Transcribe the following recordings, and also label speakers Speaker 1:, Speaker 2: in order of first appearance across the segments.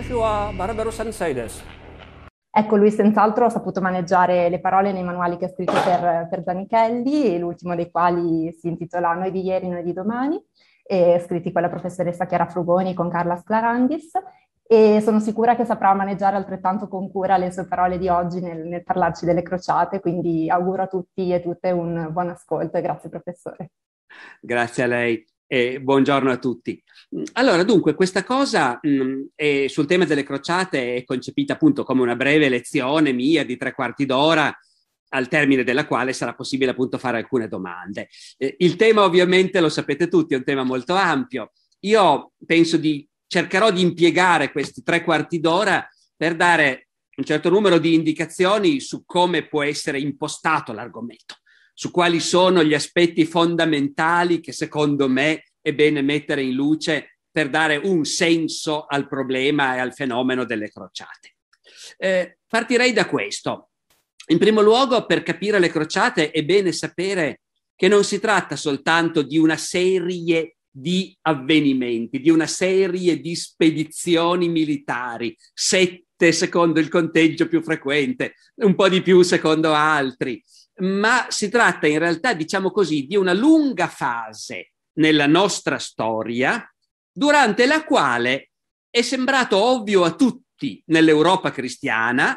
Speaker 1: Musashi wa Barbero
Speaker 2: Ecco, lui senz'altro ha saputo maneggiare le parole nei manuali che ha scritto per, per Zanichelli, l'ultimo dei quali si intitola Noi di ieri, noi di domani, scritti con la professoressa Chiara Frugoni con Carla Sclarandis, e sono sicura che saprà maneggiare altrettanto con cura le sue parole di oggi nel, nel parlarci delle crociate, quindi auguro a tutti e tutte un buon ascolto e grazie professore.
Speaker 1: Grazie a lei. Eh, buongiorno a tutti. Allora, dunque, questa cosa mh, mm, è, sul tema delle crociate è concepita appunto come una breve lezione mia di tre quarti d'ora, al termine della quale sarà possibile appunto fare alcune domande. Eh, il tema ovviamente, lo sapete tutti, è un tema molto ampio. Io penso di, cercherò di impiegare questi tre quarti d'ora per dare un certo numero di indicazioni su come può essere impostato l'argomento su quali sono gli aspetti fondamentali che secondo me è bene mettere in luce per dare un senso al problema e al fenomeno delle crociate. Eh, partirei da questo. In primo luogo, per capire le crociate è bene sapere che non si tratta soltanto di una serie di avvenimenti, di una serie di spedizioni militari, sette secondo il conteggio più frequente, un po' di più secondo altri, ma si tratta in realtà, diciamo così, di una lunga fase nella nostra storia durante la quale è sembrato ovvio a tutti nell'Europa cristiana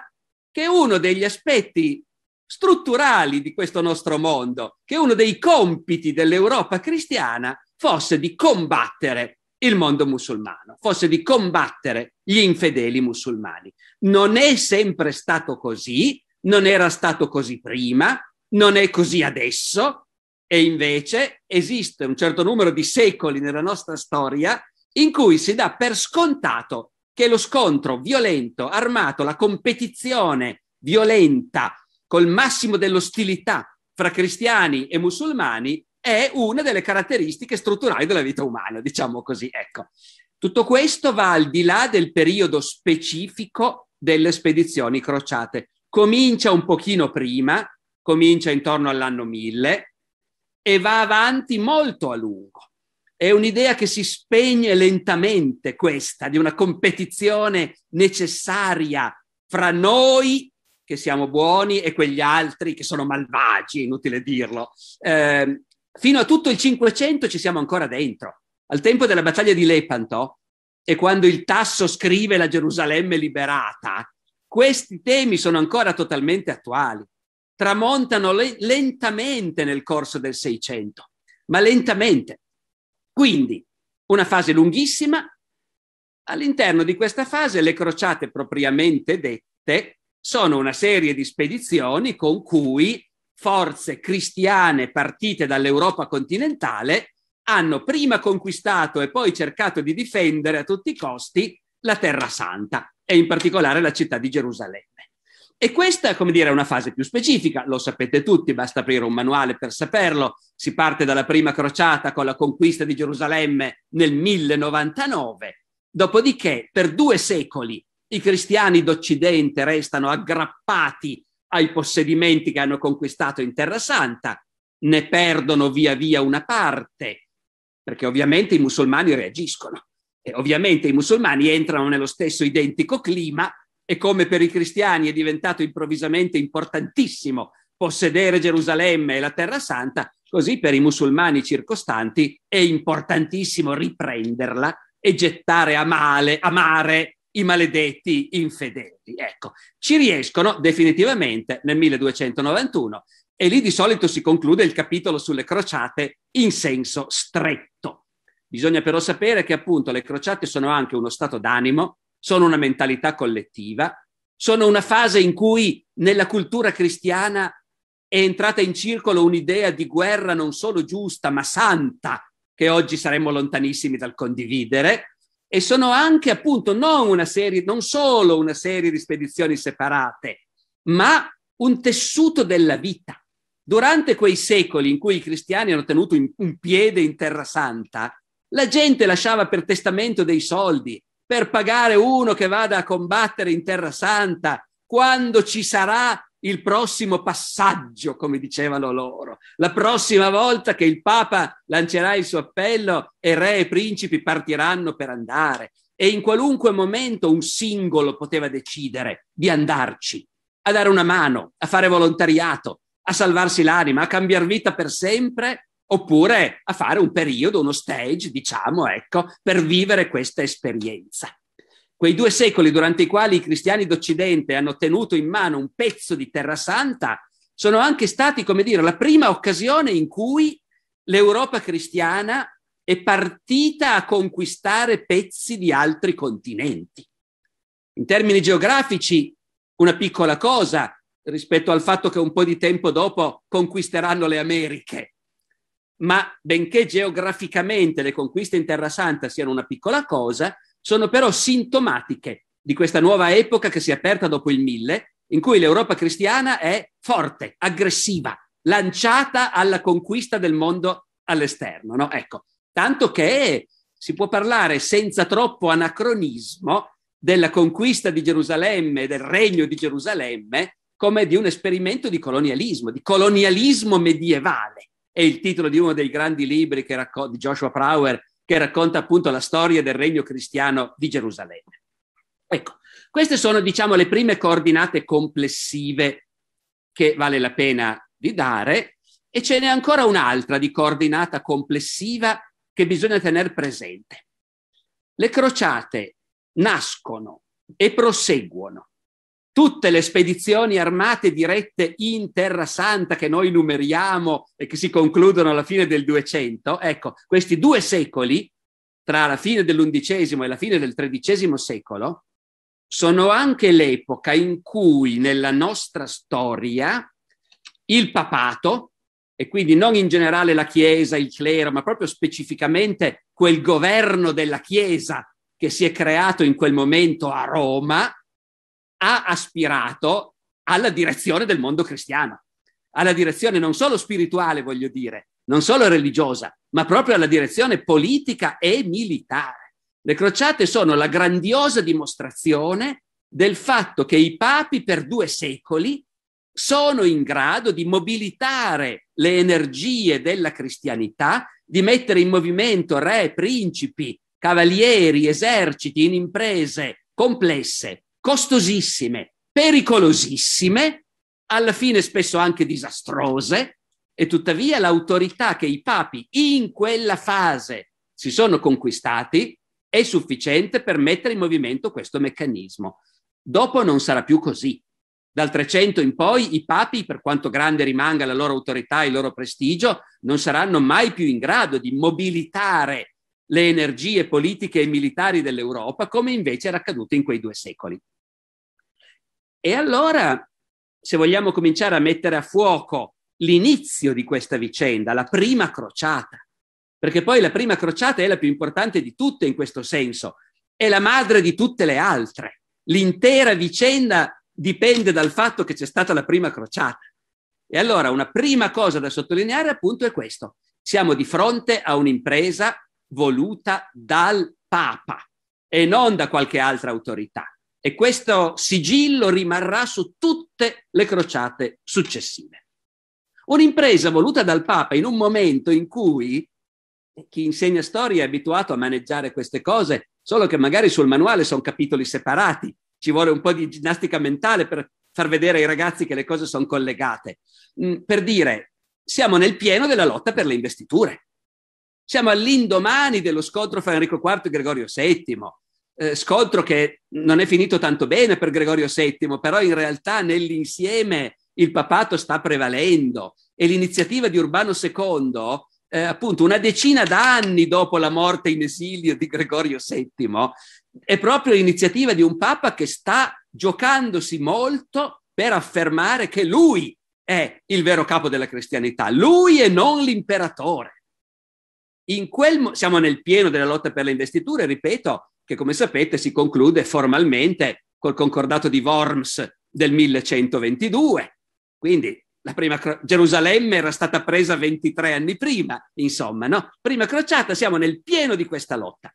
Speaker 1: che uno degli aspetti strutturali di questo nostro mondo, che uno dei compiti dell'Europa cristiana fosse di combattere il mondo musulmano, fosse di combattere gli infedeli musulmani. Non è sempre stato così, non era stato così prima, non è così adesso e invece esiste un certo numero di secoli nella nostra storia in cui si dà per scontato che lo scontro violento, armato, la competizione violenta col massimo dell'ostilità fra cristiani e musulmani è una delle caratteristiche strutturali della vita umana, diciamo così. Ecco. Tutto questo va al di là del periodo specifico delle spedizioni crociate. Comincia un pochino prima, comincia intorno all'anno 1000 e va avanti molto a lungo. È un'idea che si spegne lentamente questa di una competizione necessaria fra noi che siamo buoni e quegli altri che sono malvagi, inutile dirlo. Eh, fino a tutto il Cinquecento ci siamo ancora dentro. Al tempo della battaglia di Lepanto e quando il Tasso scrive la Gerusalemme liberata, questi temi sono ancora totalmente attuali tramontano le- lentamente nel corso del Seicento, ma lentamente. Quindi una fase lunghissima. All'interno di questa fase le crociate propriamente dette sono una serie di spedizioni con cui forze cristiane partite dall'Europa continentale hanno prima conquistato e poi cercato di difendere a tutti i costi la Terra Santa e in particolare la città di Gerusalemme. E questa, come dire, è una fase più specifica, lo sapete tutti, basta aprire un manuale per saperlo. Si parte dalla prima crociata con la conquista di Gerusalemme nel 1099, dopodiché per due secoli i cristiani d'Occidente restano aggrappati ai possedimenti che hanno conquistato in Terra Santa, ne perdono via via una parte, perché ovviamente i musulmani reagiscono. E ovviamente i musulmani entrano nello stesso identico clima e come per i cristiani è diventato improvvisamente importantissimo possedere Gerusalemme e la Terra Santa, così per i musulmani circostanti è importantissimo riprenderla e gettare a male, a mare i maledetti infedeli. Ecco, ci riescono definitivamente nel 1291 e lì di solito si conclude il capitolo sulle crociate in senso stretto. Bisogna però sapere che appunto le crociate sono anche uno stato d'animo, sono una mentalità collettiva, sono una fase in cui nella cultura cristiana è entrata in circolo un'idea di guerra non solo giusta ma santa, che oggi saremmo lontanissimi dal condividere, e sono anche appunto non, una serie, non solo una serie di spedizioni separate, ma un tessuto della vita. Durante quei secoli in cui i cristiani hanno tenuto in, un piede in terra santa, la gente lasciava per testamento dei soldi, per pagare uno che vada a combattere in Terra Santa quando ci sarà il prossimo passaggio, come dicevano loro. La prossima volta che il Papa lancerà il suo appello e re e principi partiranno per andare. E in qualunque momento un singolo poteva decidere di andarci, a dare una mano, a fare volontariato, a salvarsi l'anima, a cambiare vita per sempre oppure a fare un periodo, uno stage, diciamo, ecco, per vivere questa esperienza. Quei due secoli durante i quali i cristiani d'Occidente hanno tenuto in mano un pezzo di terra santa sono anche stati, come dire, la prima occasione in cui l'Europa cristiana è partita a conquistare pezzi di altri continenti. In termini geografici, una piccola cosa rispetto al fatto che un po' di tempo dopo conquisteranno le Americhe, ma benché geograficamente le conquiste in Terra Santa siano una piccola cosa, sono però sintomatiche di questa nuova epoca che si è aperta dopo il mille, in cui l'Europa cristiana è forte, aggressiva, lanciata alla conquista del mondo all'esterno. No? Ecco, tanto che si può parlare senza troppo anacronismo della conquista di Gerusalemme, del regno di Gerusalemme, come di un esperimento di colonialismo, di colonialismo medievale è il titolo di uno dei grandi libri racco- di Joshua Prower che racconta appunto la storia del regno cristiano di Gerusalemme. Ecco, queste sono diciamo le prime coordinate complessive che vale la pena di dare e ce n'è ancora un'altra di coordinata complessiva che bisogna tenere presente. Le crociate nascono e proseguono tutte le spedizioni armate dirette in Terra Santa che noi numeriamo e che si concludono alla fine del 200, ecco, questi due secoli, tra la fine dell'undicesimo e la fine del tredicesimo secolo, sono anche l'epoca in cui nella nostra storia il papato, e quindi non in generale la Chiesa, il clero, ma proprio specificamente quel governo della Chiesa che si è creato in quel momento a Roma, ha aspirato alla direzione del mondo cristiano, alla direzione non solo spirituale, voglio dire, non solo religiosa, ma proprio alla direzione politica e militare. Le crociate sono la grandiosa dimostrazione del fatto che i papi per due secoli sono in grado di mobilitare le energie della cristianità, di mettere in movimento re, principi, cavalieri, eserciti in imprese complesse costosissime, pericolosissime, alla fine spesso anche disastrose, e tuttavia l'autorità che i papi in quella fase si sono conquistati è sufficiente per mettere in movimento questo meccanismo. Dopo non sarà più così. Dal 300 in poi i papi, per quanto grande rimanga la loro autorità e il loro prestigio, non saranno mai più in grado di mobilitare le energie politiche e militari dell'Europa come invece era accaduto in quei due secoli. E allora, se vogliamo cominciare a mettere a fuoco l'inizio di questa vicenda, la prima crociata, perché poi la prima crociata è la più importante di tutte in questo senso, è la madre di tutte le altre. L'intera vicenda dipende dal fatto che c'è stata la prima crociata. E allora una prima cosa da sottolineare appunto è questo. Siamo di fronte a un'impresa voluta dal Papa e non da qualche altra autorità e questo sigillo rimarrà su tutte le crociate successive. Un'impresa voluta dal Papa in un momento in cui chi insegna storia è abituato a maneggiare queste cose, solo che magari sul manuale sono capitoli separati, ci vuole un po' di ginnastica mentale per far vedere ai ragazzi che le cose sono collegate. Mm, per dire, siamo nel pieno della lotta per le investiture. Siamo all'indomani dello scontro fra Enrico IV e Gregorio VII eh, scontro che non è finito tanto bene per Gregorio VII, però in realtà nell'insieme il papato sta prevalendo e l'iniziativa di Urbano II, eh, appunto una decina d'anni dopo la morte in esilio di Gregorio VII, è proprio l'iniziativa di un papa che sta giocandosi molto per affermare che lui è il vero capo della cristianità, lui e non l'imperatore. In quel siamo nel pieno della lotta per le investiture, ripeto, che come sapete si conclude formalmente col concordato di Worms del 1122. Quindi la prima cro- Gerusalemme era stata presa 23 anni prima, insomma, no? Prima crociata, siamo nel pieno di questa lotta.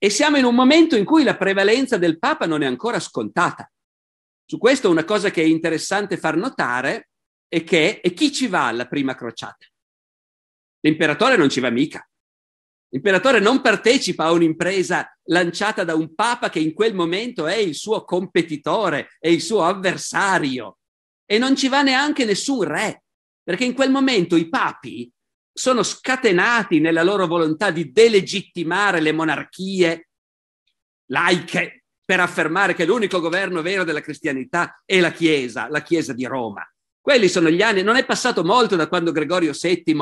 Speaker 1: E siamo in un momento in cui la prevalenza del Papa non è ancora scontata. Su questo una cosa che è interessante far notare è che e chi ci va alla prima crociata? L'imperatore non ci va mica. L'imperatore non partecipa a un'impresa lanciata da un papa che in quel momento è il suo competitore, è il suo avversario e non ci va neanche nessun re, perché in quel momento i papi sono scatenati nella loro volontà di delegittimare le monarchie laiche per affermare che l'unico governo vero della cristianità è la Chiesa, la Chiesa di Roma. Quelli sono gli anni, non è passato molto da quando Gregorio VII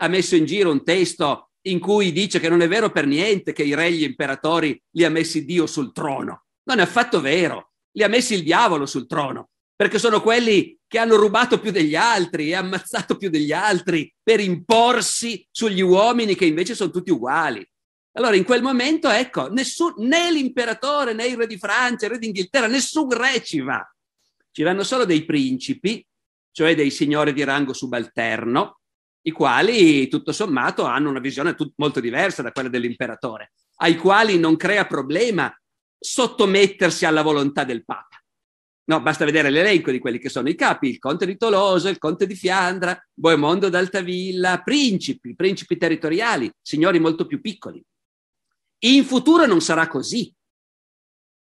Speaker 1: ha messo in giro un testo in cui dice che non è vero per niente che i re e gli imperatori li ha messi Dio sul trono. Non è affatto vero, li ha messi il diavolo sul trono, perché sono quelli che hanno rubato più degli altri e ammazzato più degli altri per imporsi sugli uomini che invece sono tutti uguali. Allora in quel momento, ecco, nessun, né l'imperatore né il re di Francia, il re d'Inghilterra, nessun re ci va. Ci vanno solo dei principi, cioè dei signori di rango subalterno, i quali tutto sommato hanno una visione tut- molto diversa da quella dell'imperatore, ai quali non crea problema sottomettersi alla volontà del Papa. No, basta vedere l'elenco di quelli che sono i capi, il conte di Tolosa, il conte di Fiandra, Boemondo d'Altavilla, principi, principi territoriali, signori molto più piccoli. In futuro non sarà così.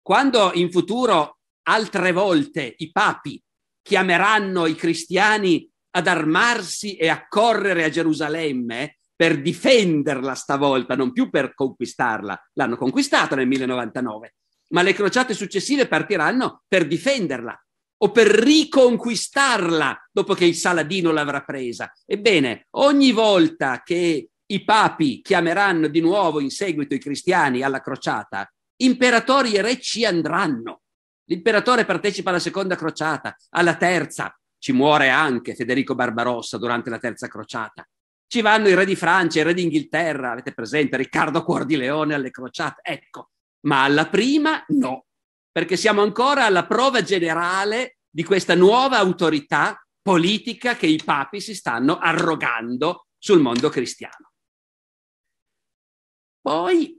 Speaker 1: Quando in futuro altre volte i papi chiameranno i cristiani ad armarsi e a correre a Gerusalemme per difenderla stavolta, non più per conquistarla. L'hanno conquistata nel 1099, ma le crociate successive partiranno per difenderla o per riconquistarla dopo che il Saladino l'avrà presa. Ebbene, ogni volta che i papi chiameranno di nuovo in seguito i cristiani alla crociata, imperatori e re ci andranno. L'imperatore partecipa alla seconda crociata, alla terza, ci muore anche Federico Barbarossa durante la Terza Crociata. Ci vanno i re di Francia, i re d'Inghilterra, avete presente Riccardo Cuor di Leone alle crociate, ecco. Ma alla prima no, perché siamo ancora alla prova generale di questa nuova autorità politica che i papi si stanno arrogando sul mondo cristiano. Poi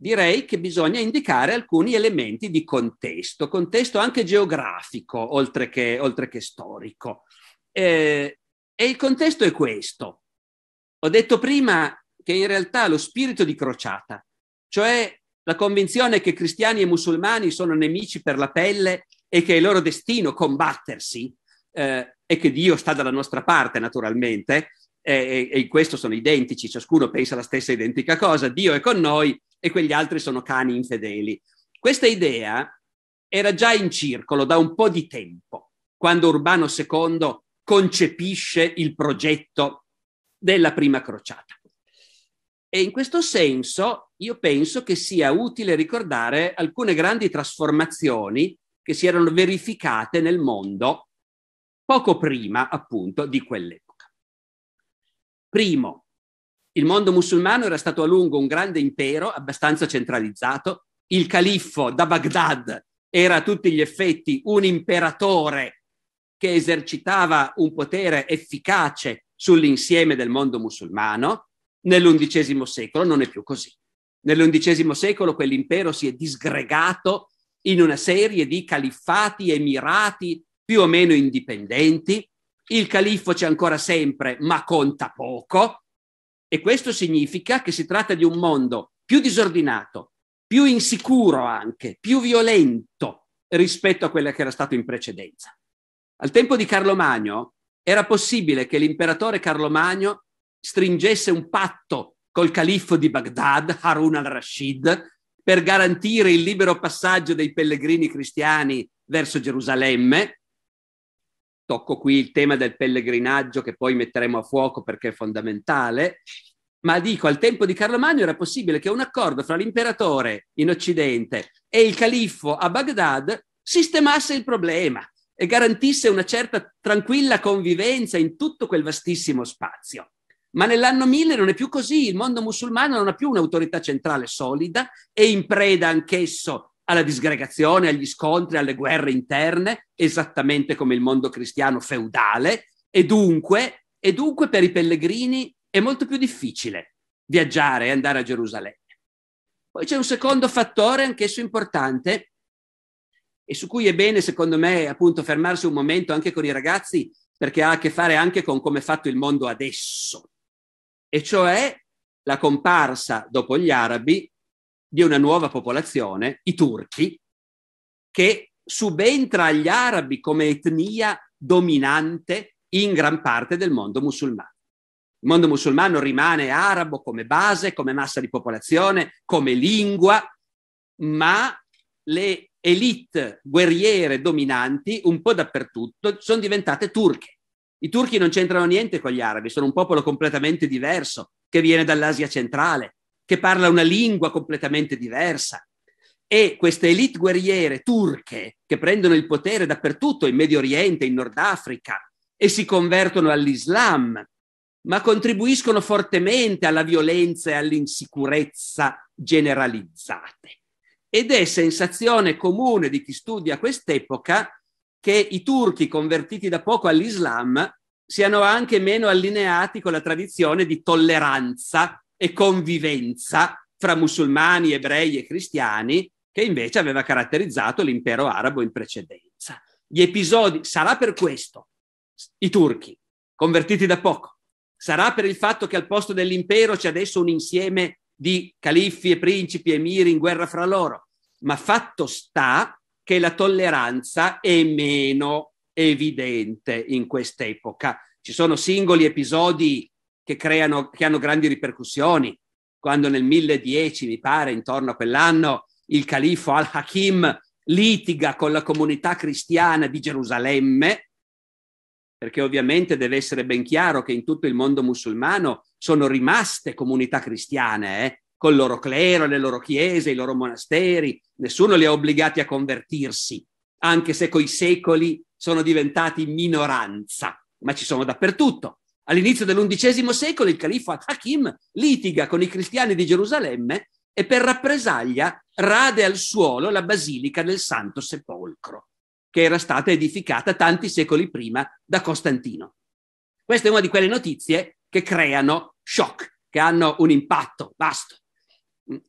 Speaker 1: direi che bisogna indicare alcuni elementi di contesto, contesto anche geografico, oltre che, oltre che storico. Eh, e il contesto è questo. Ho detto prima che in realtà lo spirito di crociata, cioè la convinzione che cristiani e musulmani sono nemici per la pelle e che è il loro destino combattersi, eh, e che Dio sta dalla nostra parte naturalmente, eh, e, e, in questo sono identici, ciascuno pensa la stessa identica cosa, Dio è con noi e quegli altri sono cani infedeli. Questa idea era già in circolo da un po' di tempo, quando Urbano II concepisce il progetto della prima crociata. E in questo senso io penso che sia utile ricordare alcune grandi trasformazioni che si erano verificate nel mondo poco prima appunto di quell'epoca. Primo, il mondo musulmano era stato a lungo un grande impero, abbastanza centralizzato. Il califfo da Baghdad era a tutti gli effetti un imperatore che esercitava un potere efficace sull'insieme del mondo musulmano. Nell'undicesimo secolo non è più così. Nell'undicesimo secolo quell'impero si è disgregato in una serie di califfati, emirati più o meno indipendenti. Il califfo c'è ancora sempre, ma conta poco. E questo significa che si tratta di un mondo più disordinato, più insicuro anche, più violento rispetto a quello che era stato in precedenza. Al tempo di Carlo Magno era possibile che l'imperatore Carlo Magno stringesse un patto col califfo di Baghdad, Harun al-Rashid, per garantire il libero passaggio dei pellegrini cristiani verso Gerusalemme tocco qui il tema del pellegrinaggio che poi metteremo a fuoco perché è fondamentale, ma dico, al tempo di Carlo Magno era possibile che un accordo fra l'imperatore in Occidente e il califfo a Baghdad sistemasse il problema e garantisse una certa tranquilla convivenza in tutto quel vastissimo spazio. Ma nell'anno 1000 non è più così, il mondo musulmano non ha più un'autorità centrale solida e in preda anch'esso alla disgregazione, agli scontri, alle guerre interne, esattamente come il mondo cristiano feudale, e dunque, e dunque per i pellegrini è molto più difficile viaggiare e andare a Gerusalemme. Poi c'è un secondo fattore, anch'esso importante, e su cui è bene, secondo me, appunto fermarsi un momento anche con i ragazzi, perché ha a che fare anche con come è fatto il mondo adesso, e cioè la comparsa dopo gli arabi di una nuova popolazione, i turchi, che subentra agli arabi come etnia dominante in gran parte del mondo musulmano. Il mondo musulmano rimane arabo come base, come massa di popolazione, come lingua, ma le elite guerriere dominanti un po' dappertutto sono diventate turche. I turchi non c'entrano niente con gli arabi, sono un popolo completamente diverso che viene dall'Asia centrale, che parla una lingua completamente diversa. E queste elite guerriere turche che prendono il potere dappertutto in Medio Oriente, in Nord Africa e si convertono all'Islam, ma contribuiscono fortemente alla violenza e all'insicurezza generalizzate. Ed è sensazione comune di chi studia quest'epoca che i turchi convertiti da poco all'Islam siano anche meno allineati con la tradizione di tolleranza e convivenza fra musulmani, ebrei e cristiani che invece aveva caratterizzato l'impero arabo in precedenza. Gli episodi, sarà per questo, i turchi, convertiti da poco, sarà per il fatto che al posto dell'impero c'è adesso un insieme di califfi e principi e emiri in guerra fra loro, ma fatto sta che la tolleranza è meno evidente in quest'epoca. Ci sono singoli episodi che, creano, che hanno grandi ripercussioni. Quando nel 1010, mi pare, intorno a quell'anno, il califo al-Hakim litiga con la comunità cristiana di Gerusalemme, perché ovviamente deve essere ben chiaro che in tutto il mondo musulmano sono rimaste comunità cristiane, eh? col loro clero, le loro chiese, i loro monasteri, nessuno li ha obbligati a convertirsi, anche se coi secoli sono diventati minoranza, ma ci sono dappertutto. All'inizio dell'undicesimo secolo il califfo Hakim litiga con i cristiani di Gerusalemme e per rappresaglia rade al suolo la basilica del Santo Sepolcro, che era stata edificata tanti secoli prima da Costantino. Questa è una di quelle notizie che creano shock, che hanno un impatto vasto.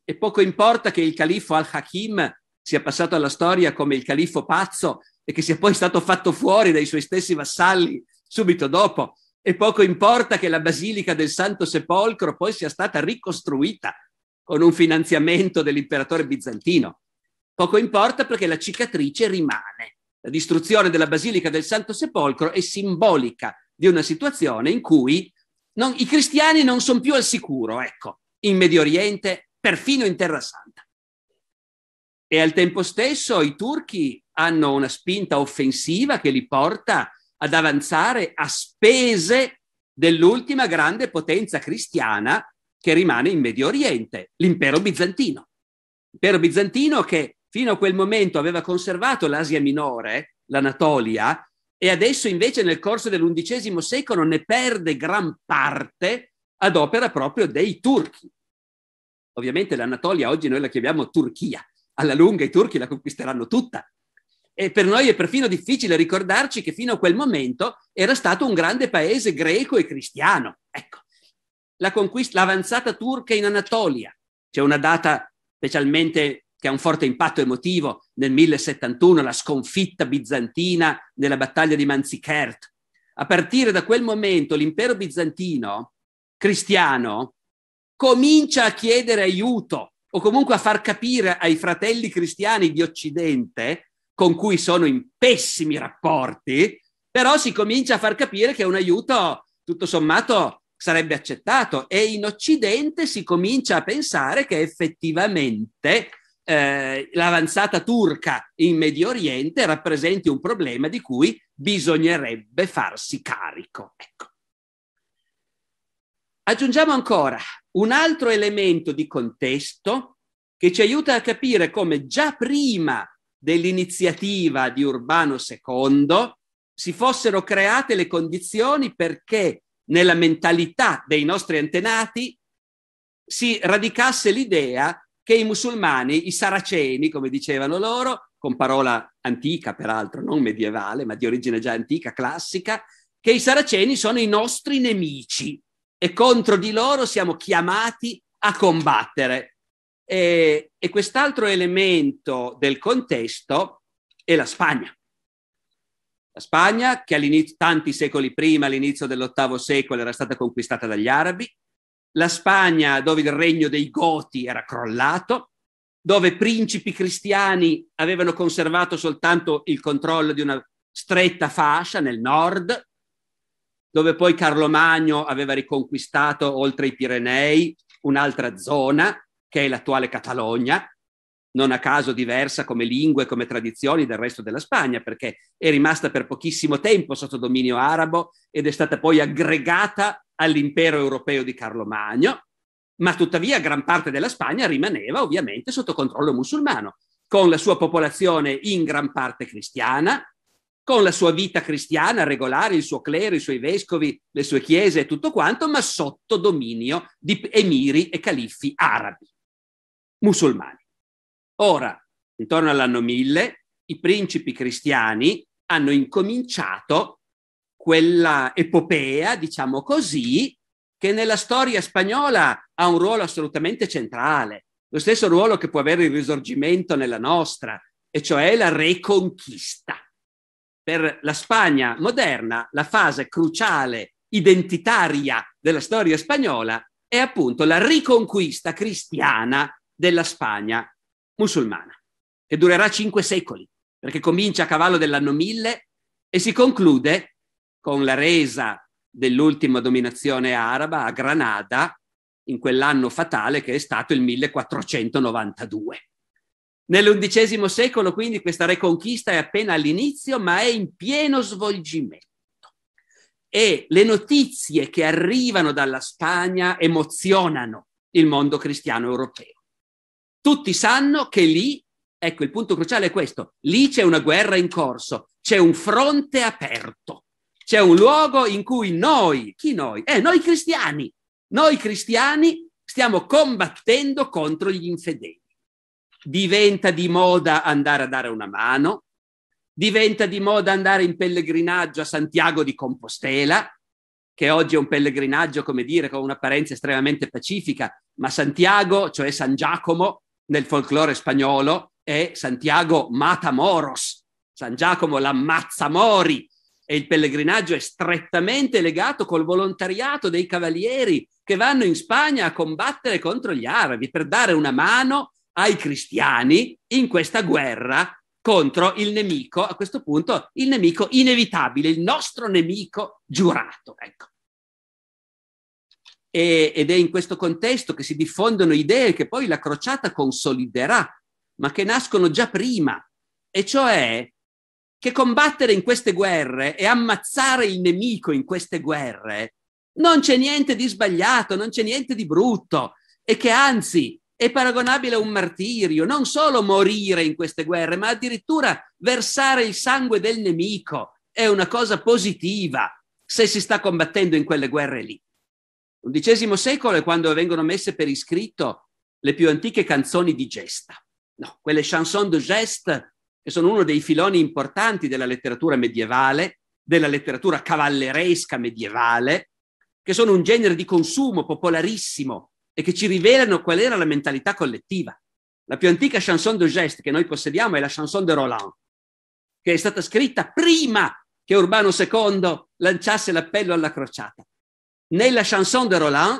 Speaker 1: E poco importa che il califfo al-Hakim sia passato alla storia come il califfo pazzo e che sia poi stato fatto fuori dai suoi stessi vassalli subito dopo, e poco importa che la Basilica del Santo Sepolcro poi sia stata ricostruita con un finanziamento dell'imperatore bizantino. Poco importa perché la cicatrice rimane. La distruzione della Basilica del Santo Sepolcro è simbolica di una situazione in cui non, i cristiani non sono più al sicuro, ecco, in Medio Oriente, perfino in Terra Santa. E al tempo stesso i turchi hanno una spinta offensiva che li porta a ad avanzare a spese dell'ultima grande potenza cristiana che rimane in Medio Oriente, l'impero bizantino. L'impero bizantino che fino a quel momento aveva conservato l'Asia minore, l'Anatolia, e adesso invece nel corso dell'undicesimo secolo ne perde gran parte ad opera proprio dei turchi. Ovviamente l'Anatolia oggi noi la chiamiamo Turchia, alla lunga i turchi la conquisteranno tutta, e per noi è perfino difficile ricordarci che fino a quel momento era stato un grande paese greco e cristiano. Ecco, la conquista, l'avanzata turca in Anatolia, c'è una data specialmente che ha un forte impatto emotivo nel 1071, la sconfitta bizantina nella battaglia di Manzikert. A partire da quel momento l'impero bizantino cristiano comincia a chiedere aiuto o comunque a far capire ai fratelli cristiani di Occidente con cui sono in pessimi rapporti, però si comincia a far capire che un aiuto tutto sommato sarebbe accettato e in Occidente si comincia a pensare che effettivamente eh, l'avanzata turca in Medio Oriente rappresenti un problema di cui bisognerebbe farsi carico. Ecco. Aggiungiamo ancora un altro elemento di contesto che ci aiuta a capire come già prima dell'iniziativa di Urbano II si fossero create le condizioni perché nella mentalità dei nostri antenati si radicasse l'idea che i musulmani, i saraceni, come dicevano loro, con parola antica peraltro, non medievale, ma di origine già antica, classica, che i saraceni sono i nostri nemici e contro di loro siamo chiamati a combattere. E, e quest'altro elemento del contesto è la Spagna. La Spagna, che tanti secoli prima, all'inizio dell'ottavo secolo, era stata conquistata dagli arabi, la Spagna dove il regno dei Goti era crollato, dove principi cristiani avevano conservato soltanto il controllo di una stretta fascia nel nord, dove poi Carlo Magno aveva riconquistato oltre i Pirenei un'altra zona, che è l'attuale Catalogna, non a caso diversa come lingue e come tradizioni dal resto della Spagna, perché è rimasta per pochissimo tempo sotto dominio arabo ed è stata poi aggregata all'impero europeo di Carlo Magno, ma tuttavia gran parte della Spagna rimaneva ovviamente sotto controllo musulmano, con la sua popolazione in gran parte cristiana, con la sua vita cristiana regolare, il suo clero, i suoi vescovi, le sue chiese e tutto quanto, ma sotto dominio di emiri e califfi arabi musulmani. Ora, intorno all'anno 1000, i principi cristiani hanno incominciato quella epopea, diciamo così, che nella storia spagnola ha un ruolo assolutamente centrale, lo stesso ruolo che può avere il risorgimento nella nostra, e cioè la reconquista. Per la Spagna moderna, la fase cruciale identitaria della storia spagnola è appunto la riconquista cristiana della Spagna musulmana, che durerà cinque secoli, perché comincia a cavallo dell'anno 1000 e si conclude con la resa dell'ultima dominazione araba a Granada in quell'anno fatale che è stato il 1492. Nell'undicesimo secolo, quindi, questa reconquista è appena all'inizio, ma è in pieno svolgimento. E le notizie che arrivano dalla Spagna emozionano il mondo cristiano europeo. Tutti sanno che lì, ecco il punto cruciale è questo, lì c'è una guerra in corso, c'è un fronte aperto, c'è un luogo in cui noi, chi noi? Eh, noi cristiani, noi cristiani stiamo combattendo contro gli infedeli. Diventa di moda andare a dare una mano, diventa di moda andare in pellegrinaggio a Santiago di Compostela, che oggi è un pellegrinaggio, come dire, con un'apparenza estremamente pacifica, ma Santiago, cioè San Giacomo, nel folklore spagnolo è Santiago Matamoros, San Giacomo l'ammazzamori e il pellegrinaggio è strettamente legato col volontariato dei cavalieri che vanno in Spagna a combattere contro gli arabi per dare una mano ai cristiani in questa guerra contro il nemico, a questo punto il nemico inevitabile, il nostro nemico giurato. Ecco e, ed è in questo contesto che si diffondono idee che poi la crociata consoliderà, ma che nascono già prima, e cioè che combattere in queste guerre e ammazzare il nemico in queste guerre non c'è niente di sbagliato, non c'è niente di brutto, e che anzi è paragonabile a un martirio, non solo morire in queste guerre, ma addirittura versare il sangue del nemico è una cosa positiva se si sta combattendo in quelle guerre lì. XI secolo è quando vengono messe per iscritto le più antiche canzoni di gesta, no, quelle chanson de geste che sono uno dei filoni importanti della letteratura medievale, della letteratura cavalleresca medievale, che sono un genere di consumo popolarissimo e che ci rivelano qual era la mentalità collettiva. La più antica chanson de geste che noi possediamo è la chanson de Roland, che è stata scritta prima che Urbano II lanciasse l'appello alla crociata. Nella chanson de Roland,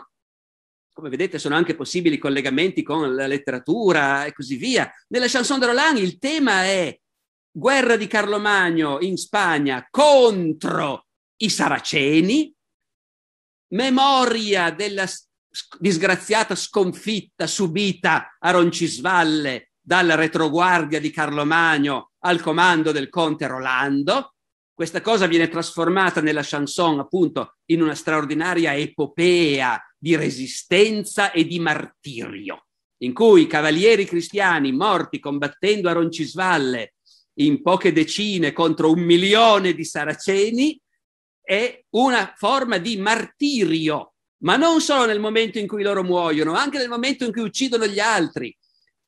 Speaker 1: come vedete sono anche possibili collegamenti con la letteratura e così via, nella chanson de Roland il tema è guerra di Carlo Magno in Spagna contro i saraceni, memoria della disgraziata sconfitta subita a Roncisvalle dalla retroguardia di Carlo Magno al comando del conte Rolando, questa cosa viene trasformata nella chanson, appunto, in una straordinaria epopea di resistenza e di martirio, in cui i cavalieri cristiani morti combattendo a Roncisvalle in poche decine contro un milione di saraceni è una forma di martirio, ma non solo nel momento in cui loro muoiono, anche nel momento in cui uccidono gli altri.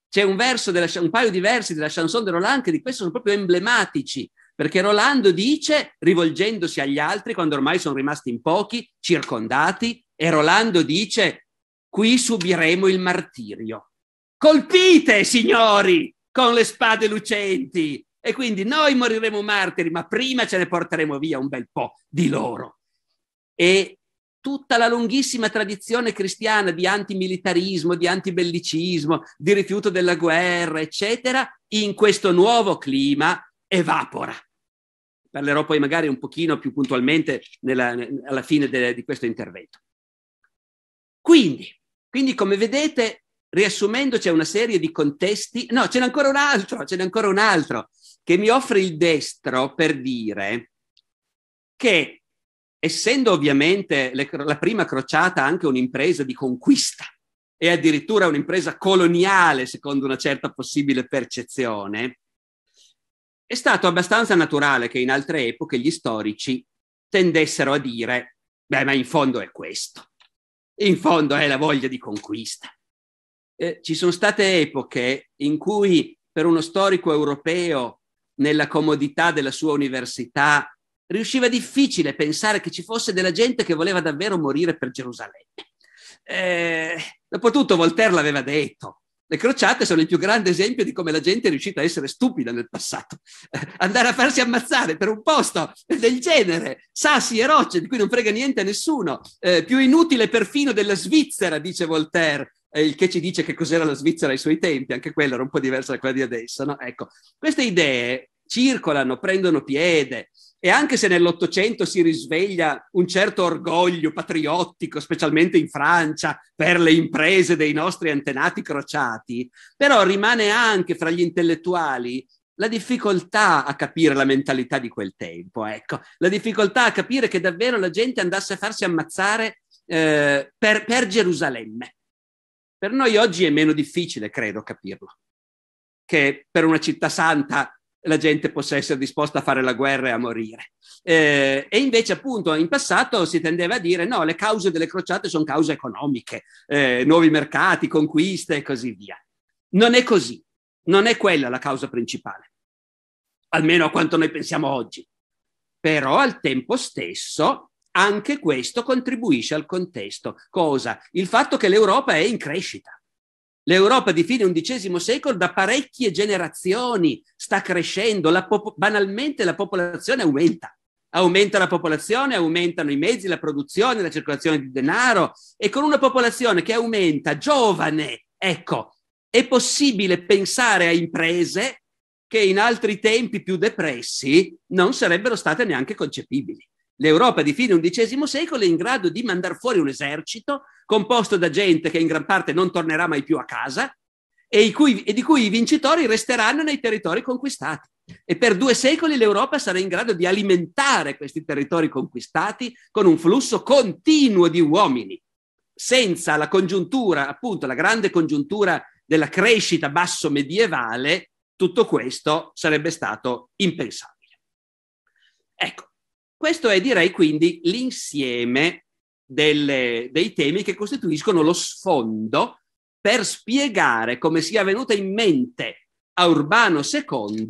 Speaker 1: C'è un, della, un paio di versi della chanson de Roland che di questo sono proprio emblematici. Perché Rolando dice, rivolgendosi agli altri, quando ormai sono rimasti in pochi, circondati, e Rolando dice, qui subiremo il martirio. Colpite, signori, con le spade lucenti! E quindi noi moriremo martiri, ma prima ce ne porteremo via un bel po' di loro. E tutta la lunghissima tradizione cristiana di antimilitarismo, di antibellicismo, di rifiuto della guerra, eccetera, in questo nuovo clima evapora. Parlerò poi magari un pochino più puntualmente nella, alla fine de, di questo intervento. Quindi, quindi, come vedete, riassumendo, c'è una serie di contesti. No, ce n'è ancora un altro, ce n'è ancora un altro che mi offre il destro per dire che, essendo ovviamente le, la prima crociata anche un'impresa di conquista e addirittura un'impresa coloniale, secondo una certa possibile percezione, è stato abbastanza naturale che in altre epoche gli storici tendessero a dire, beh, ma in fondo è questo, in fondo è la voglia di conquista. Eh, ci sono state epoche in cui per uno storico europeo, nella comodità della sua università, riusciva difficile pensare che ci fosse della gente che voleva davvero morire per Gerusalemme. Eh, dopo Voltaire l'aveva detto, le crociate sono il più grande esempio di come la gente è riuscita a essere stupida nel passato. Andare a farsi ammazzare per un posto del genere, sassi e rocce, di cui non frega niente a nessuno, eh, più inutile perfino della Svizzera, dice Voltaire, eh, il che ci dice che cos'era la Svizzera ai suoi tempi, anche quella era un po' diversa da quella di adesso. No? Ecco, queste idee circolano, prendono piede, e anche se nell'Ottocento si risveglia un certo orgoglio patriottico, specialmente in Francia, per le imprese dei nostri antenati crociati, però rimane anche fra gli intellettuali la difficoltà a capire la mentalità di quel tempo, ecco, la difficoltà a capire che davvero la gente andasse a farsi ammazzare eh, per, per Gerusalemme. Per noi oggi è meno difficile, credo, capirlo, che per una città santa la gente possa essere disposta a fare la guerra e a morire. Eh, e invece appunto in passato si tendeva a dire no, le cause delle crociate sono cause economiche, eh, nuovi mercati, conquiste e così via. Non è così, non è quella la causa principale, almeno a quanto noi pensiamo oggi. Però al tempo stesso anche questo contribuisce al contesto. Cosa? Il fatto che l'Europa è in crescita L'Europa di fine XI secolo da parecchie generazioni sta crescendo, la pop- banalmente la popolazione aumenta. Aumenta la popolazione, aumentano i mezzi, la produzione, la circolazione di denaro e con una popolazione che aumenta, giovane, ecco, è possibile pensare a imprese che in altri tempi più depressi non sarebbero state neanche concepibili. L'Europa di fine XI secolo è in grado di mandare fuori un esercito composto da gente che in gran parte non tornerà mai più a casa e, cui, e di cui i vincitori resteranno nei territori conquistati. E per due secoli l'Europa sarà in grado di alimentare questi territori conquistati con un flusso continuo di uomini, senza la congiuntura, appunto la grande congiuntura della crescita basso medievale, tutto questo sarebbe stato impensabile. Ecco, questo è direi quindi l'insieme delle, dei temi che costituiscono lo sfondo per spiegare come sia venuta in mente a Urbano II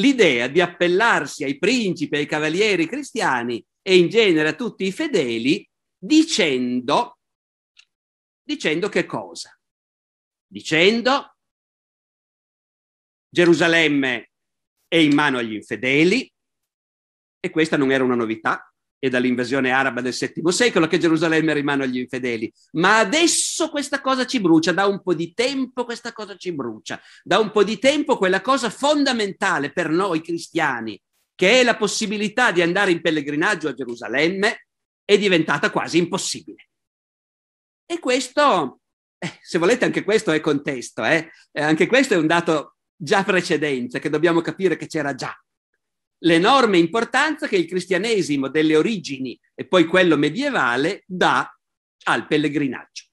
Speaker 1: l'idea di appellarsi ai principi, ai cavalieri cristiani e in genere a tutti i fedeli dicendo, dicendo che cosa? Dicendo Gerusalemme è in mano agli infedeli e questa non era una novità, e dall'invasione araba del VII secolo che Gerusalemme rimane agli infedeli. Ma adesso questa cosa ci brucia, da un po' di tempo questa cosa ci brucia, da un po' di tempo quella cosa fondamentale per noi cristiani, che è la possibilità di andare in pellegrinaggio a Gerusalemme, è diventata quasi impossibile. E questo, eh, se volete, anche questo è contesto, eh. eh? anche questo è un dato già precedente che dobbiamo capire che c'era già l'enorme importanza che il cristianesimo delle origini e poi quello medievale dà al pellegrinaggio.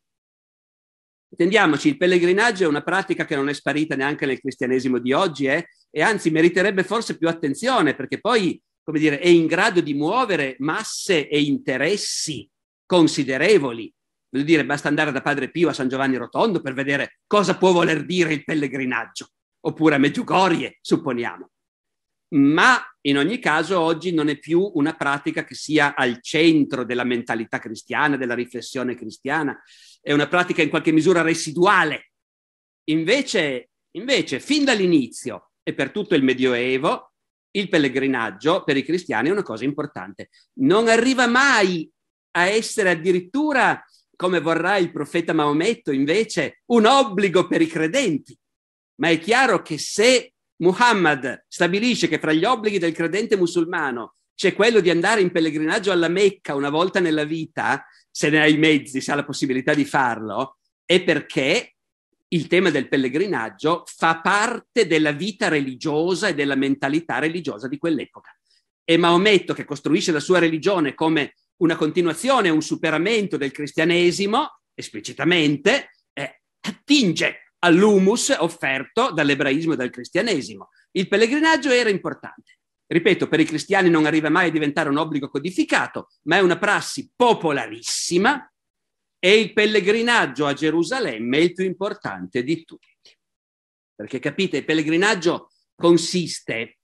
Speaker 1: Intendiamoci, il pellegrinaggio è una pratica che non è sparita neanche nel cristianesimo di oggi eh? e anzi meriterebbe forse più attenzione perché poi come dire, è in grado di muovere masse e interessi considerevoli. Voglio dire, basta andare da Padre Pio a San Giovanni Rotondo per vedere cosa può voler dire il pellegrinaggio, oppure a Meggiugorie, supponiamo ma in ogni caso oggi non è più una pratica che sia al centro della mentalità cristiana, della riflessione cristiana, è una pratica in qualche misura residuale. Invece, invece fin dall'inizio e per tutto il Medioevo, il pellegrinaggio per i cristiani è una cosa importante. Non arriva mai a essere addirittura, come vorrà il profeta Maometto, invece, un obbligo per i credenti. Ma è chiaro che se Muhammad stabilisce che fra gli obblighi del credente musulmano c'è quello di andare in pellegrinaggio alla Mecca una volta nella vita, se ne ha i mezzi, se ha la possibilità di farlo, è perché il tema del pellegrinaggio fa parte della vita religiosa e della mentalità religiosa di quell'epoca. E Maometto, che costruisce la sua religione come una continuazione, un superamento del cristianesimo, esplicitamente, eh, attinge all'humus offerto dall'ebraismo e dal cristianesimo. Il pellegrinaggio era importante. Ripeto, per i cristiani non arriva mai a diventare un obbligo codificato, ma è una prassi popolarissima e il pellegrinaggio a Gerusalemme è il più importante di tutti. Perché capite, il pellegrinaggio consiste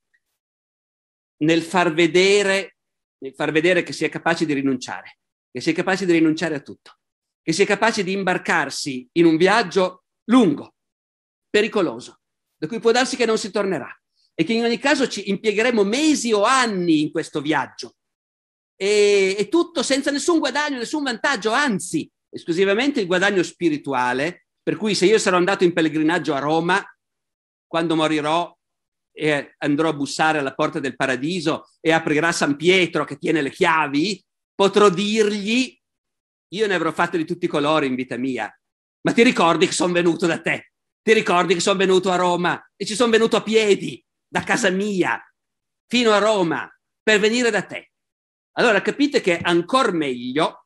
Speaker 1: nel far vedere, nel far vedere che si è capaci di rinunciare, che si è capaci di rinunciare a tutto, che si è capaci di imbarcarsi in un viaggio lungo, pericoloso, da cui può darsi che non si tornerà e che in ogni caso ci impiegheremo mesi o anni in questo viaggio. E, e tutto senza nessun guadagno, nessun vantaggio, anzi, esclusivamente il guadagno spirituale, per cui se io sarò andato in pellegrinaggio a Roma, quando morirò e andrò a bussare alla porta del paradiso e aprirà San Pietro che tiene le chiavi, potrò dirgli, io ne avrò fatte di tutti i colori in vita mia, ma ti ricordi che sono venuto da te? Ti ricordi che sono venuto a Roma e ci sono venuto a piedi da casa mia fino a Roma per venire da te? Allora capite che è ancora meglio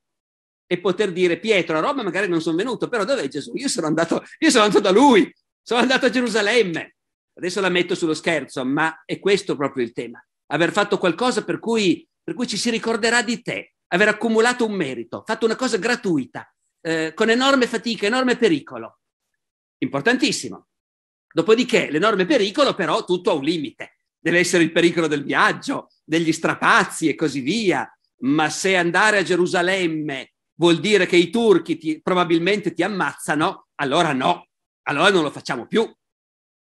Speaker 1: e poter dire Pietro a Roma magari non sono venuto, però dov'è Gesù? Io sono andato, io sono andato da lui, sono andato a Gerusalemme. Adesso la metto sullo scherzo, ma è questo proprio il tema. Aver fatto qualcosa per cui, per cui ci si ricorderà di te, aver accumulato un merito, fatto una cosa gratuita, eh, con enorme fatica, enorme pericolo. Importantissimo. Dopodiché l'enorme pericolo però tutto ha un limite. Deve essere il pericolo del viaggio, degli strapazzi e così via. Ma se andare a Gerusalemme vuol dire che i turchi ti, probabilmente ti ammazzano, allora no, allora non lo facciamo più.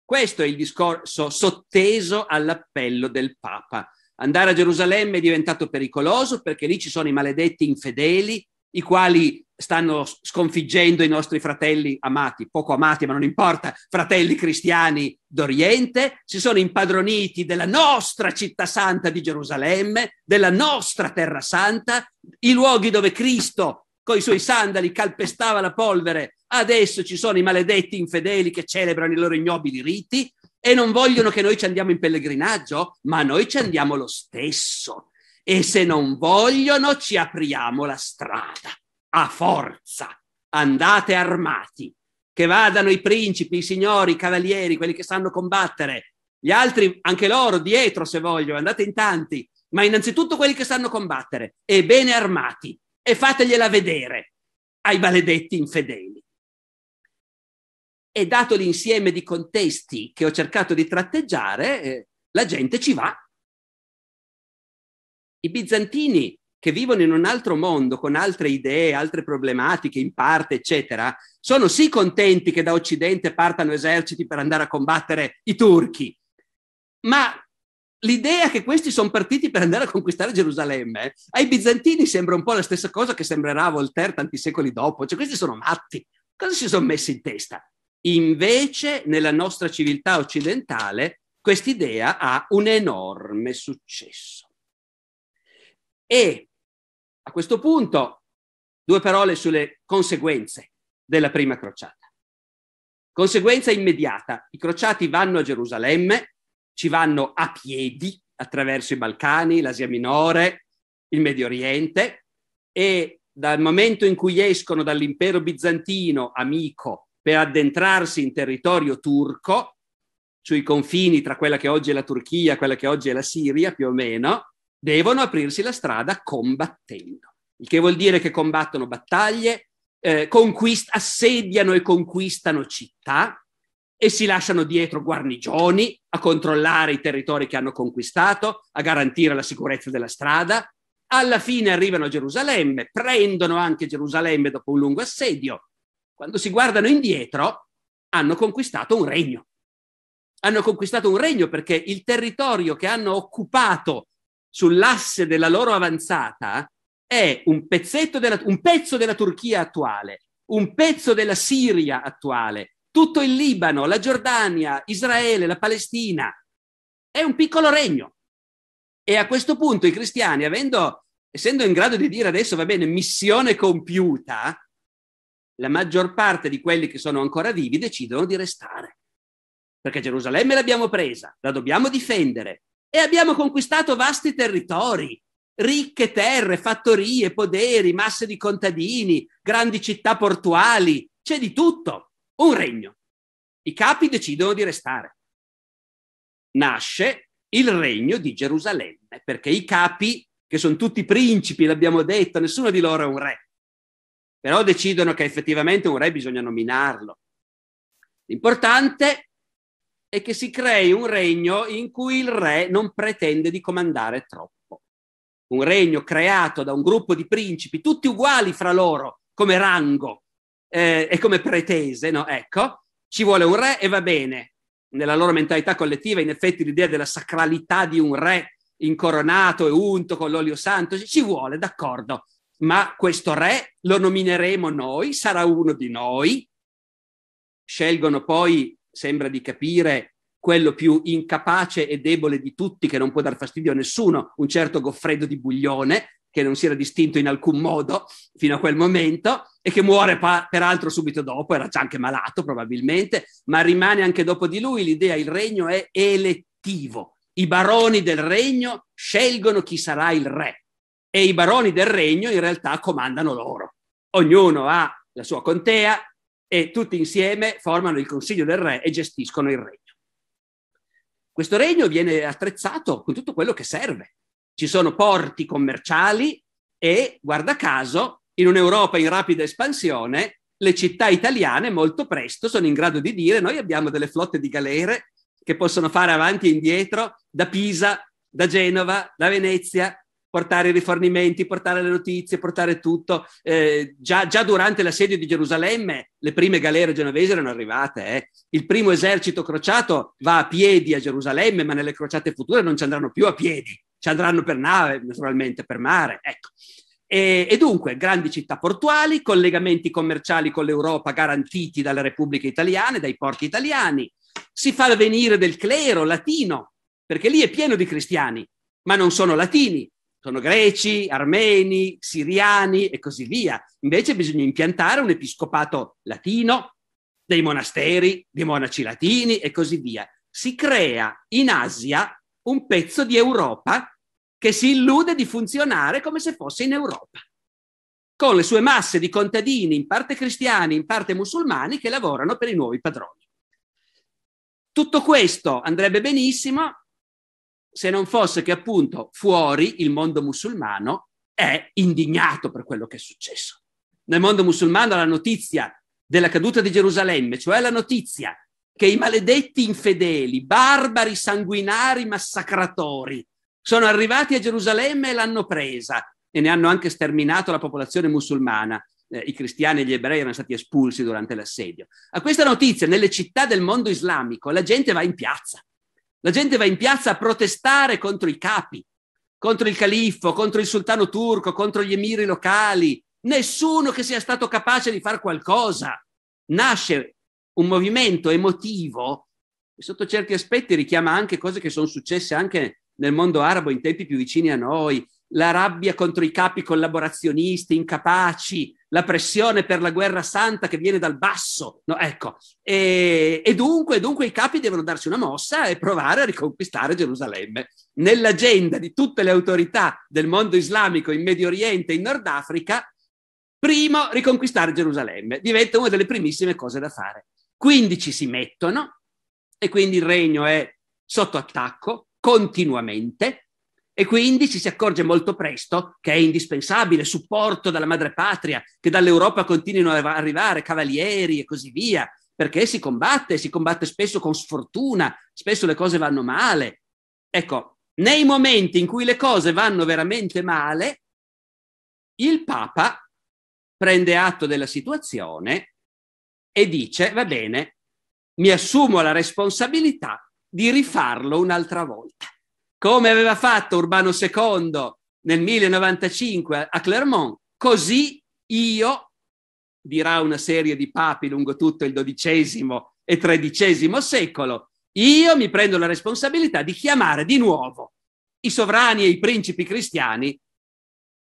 Speaker 1: Questo è il discorso sotteso all'appello del Papa. Andare a Gerusalemme è diventato pericoloso perché lì ci sono i maledetti infedeli i quali stanno sconfiggendo i nostri fratelli amati, poco amati ma non importa, fratelli cristiani d'Oriente, si sono impadroniti della nostra città santa di Gerusalemme, della nostra terra santa, i luoghi dove Cristo con i suoi sandali calpestava la polvere, adesso ci sono i maledetti infedeli che celebrano i loro ignobili riti e non vogliono che noi ci andiamo in pellegrinaggio, ma noi ci andiamo lo stesso e se non vogliono ci apriamo la strada, a forza, andate armati, che vadano i principi, i signori, i cavalieri, quelli che sanno combattere, gli altri anche loro dietro se vogliono, andate in tanti, ma innanzitutto quelli che sanno combattere e bene armati e fategliela vedere ai maledetti infedeli. E dato l'insieme di contesti che ho cercato di tratteggiare, eh, la gente ci va i bizantini che vivono in un altro mondo, con altre idee, altre problematiche in parte, eccetera, sono sì contenti che da Occidente partano eserciti per andare a combattere i turchi, ma l'idea che questi sono partiti per andare a conquistare Gerusalemme eh, ai bizantini sembra un po' la stessa cosa che sembrerà a Voltaire tanti secoli dopo, cioè questi sono matti, cosa si sono messi in testa? Invece nella nostra civiltà occidentale quest'idea ha un enorme successo. E a questo punto due parole sulle conseguenze della prima crociata. Conseguenza immediata, i crociati vanno a Gerusalemme, ci vanno a piedi attraverso i Balcani, l'Asia Minore, il Medio Oriente e dal momento in cui escono dall'impero bizantino amico per addentrarsi in territorio turco, sui confini tra quella che oggi è la Turchia e quella che oggi è la Siria più o meno, devono aprirsi la strada combattendo, il che vuol dire che combattono battaglie, eh, conquist- assediano e conquistano città e si lasciano dietro guarnigioni a controllare i territori che hanno conquistato, a garantire la sicurezza della strada. Alla fine arrivano a Gerusalemme, prendono anche Gerusalemme dopo un lungo assedio. Quando si guardano indietro, hanno conquistato un regno. Hanno conquistato un regno perché il territorio che hanno occupato sull'asse della loro avanzata è un, della, un pezzo della Turchia attuale, un pezzo della Siria attuale, tutto il Libano, la Giordania, Israele, la Palestina. È un piccolo regno. E a questo punto i cristiani, avendo, essendo in grado di dire adesso va bene, missione compiuta, la maggior parte di quelli che sono ancora vivi decidono di restare. Perché Gerusalemme l'abbiamo presa, la dobbiamo difendere, e abbiamo conquistato vasti territori, ricche terre, fattorie, poderi, masse di contadini, grandi città portuali, c'è di tutto, un regno. I capi decidono di restare. Nasce il regno di Gerusalemme, perché i capi, che sono tutti principi, l'abbiamo detto, nessuno di loro è un re, però decidono che effettivamente un re bisogna nominarlo. L'importante e che si crei un regno in cui il re non pretende di comandare troppo. Un regno creato da un gruppo di principi, tutti uguali fra loro, come rango eh, e come pretese, no? Ecco, ci vuole un re e va bene. Nella loro mentalità collettiva, in effetti, l'idea della sacralità di un re incoronato e unto con l'olio santo, ci vuole, d'accordo, ma questo re lo nomineremo noi, sarà uno di noi. Scelgono poi sembra di capire quello più incapace e debole di tutti, che non può dar fastidio a nessuno, un certo Goffredo di Buglione, che non si era distinto in alcun modo fino a quel momento e che muore pa- peraltro subito dopo, era già anche malato probabilmente, ma rimane anche dopo di lui l'idea il regno è elettivo. I baroni del regno scelgono chi sarà il re e i baroni del regno in realtà comandano loro. Ognuno ha la sua contea, e tutti insieme formano il Consiglio del Re e gestiscono il regno. Questo regno viene attrezzato con tutto quello che serve. Ci sono porti commerciali e, guarda caso, in un'Europa in rapida espansione, le città italiane molto presto sono in grado di dire noi abbiamo delle flotte di galere che possono fare avanti e indietro da Pisa, da Genova, da Venezia, portare i rifornimenti, portare le notizie, portare tutto. Eh, già, già, durante l'assedio di Gerusalemme le prime galere genovesi erano arrivate. Eh. Il primo esercito crociato va a piedi a Gerusalemme, ma nelle crociate future non ci andranno più a piedi, ci andranno per nave, naturalmente per mare. Ecco. E, e, dunque, grandi città portuali, collegamenti commerciali con l'Europa garantiti dalle repubbliche italiane, dai porti italiani. Si fa venire del clero latino, perché lì è pieno di cristiani, ma non sono latini, sono greci, armeni, siriani e così via. Invece bisogna impiantare un episcopato latino, dei monasteri, dei monaci latini e così via. Si crea in Asia un pezzo di Europa che si illude di funzionare come se fosse in Europa, con le sue masse di contadini, in parte cristiani, in parte musulmani, che lavorano per i nuovi padroni. Tutto questo andrebbe benissimo se non fosse che appunto fuori il mondo musulmano è indignato per quello che è successo. Nel mondo musulmano la notizia della caduta di Gerusalemme, cioè la notizia che i maledetti infedeli, barbari, sanguinari, massacratori, sono arrivati a Gerusalemme e l'hanno presa e ne hanno anche sterminato la popolazione musulmana. Eh, I cristiani e gli ebrei erano stati espulsi durante l'assedio. A questa notizia, nelle città del mondo islamico, la gente va in piazza la gente va in piazza a protestare contro i capi, contro il califfo, contro il sultano turco, contro gli emiri locali. Nessuno che sia stato capace di fare qualcosa. Nasce un movimento emotivo che sotto certi aspetti richiama anche cose che sono successe anche nel mondo arabo in tempi più vicini a noi. La rabbia contro i capi collaborazionisti, incapaci, la pressione per la guerra santa che viene dal basso, no, ecco. E, e dunque, dunque i capi devono darsi una mossa e provare a riconquistare Gerusalemme. Nell'agenda di tutte le autorità del mondo islamico in Medio Oriente e in Nord Africa, primo riconquistare Gerusalemme, diventa una delle primissime cose da fare. Quindi ci si mettono e quindi il regno è sotto attacco continuamente e quindi ci si accorge molto presto che è indispensabile supporto dalla madrepatria, che dall'Europa continuino a arrivare cavalieri e così via, perché si combatte, si combatte spesso con sfortuna, spesso le cose vanno male. Ecco, nei momenti in cui le cose vanno veramente male, il Papa prende atto della situazione e dice, va bene, mi assumo la responsabilità di rifarlo un'altra volta come aveva fatto Urbano II nel 1095 a Clermont, così io, dirà una serie di papi lungo tutto il XII e XIII secolo, io mi prendo la responsabilità di chiamare di nuovo i sovrani e i principi cristiani